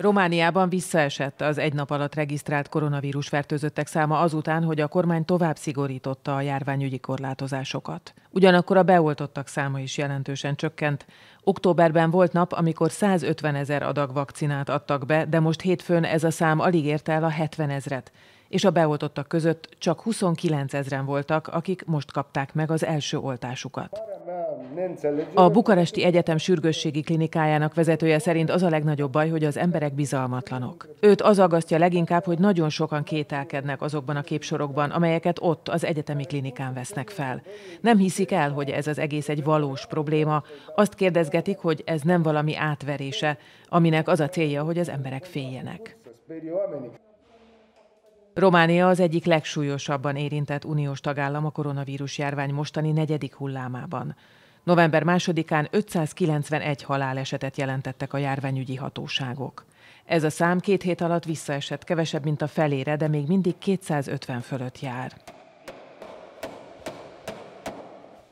Romániában visszaesett az egy nap alatt regisztrált koronavírus fertőzöttek száma azután, hogy a kormány tovább szigorította a járványügyi korlátozásokat. Ugyanakkor a beoltottak száma is jelentősen csökkent. Októberben volt nap, amikor 150 ezer adag vakcinát adtak be, de most hétfőn ez a szám alig érte el a 70 ezret, és a beoltottak között csak 29 ezeren voltak, akik most kapták meg az első oltásukat. A Bukaresti Egyetem sürgősségi klinikájának vezetője szerint az a legnagyobb baj, hogy az emberek bizalmatlanok. Őt az aggasztja leginkább, hogy nagyon sokan kételkednek azokban a képsorokban, amelyeket ott az egyetemi klinikán vesznek fel. Nem hiszik el, hogy ez az egész egy valós probléma, azt kérdezgetik, hogy ez nem valami átverése, aminek az a célja, hogy az emberek féljenek. Románia az egyik legsúlyosabban érintett uniós tagállam a koronavírus járvány mostani negyedik hullámában. November 2-án 591 halálesetet jelentettek a járványügyi hatóságok. Ez a szám két hét alatt visszaesett kevesebb, mint a felére, de még mindig 250 fölött jár.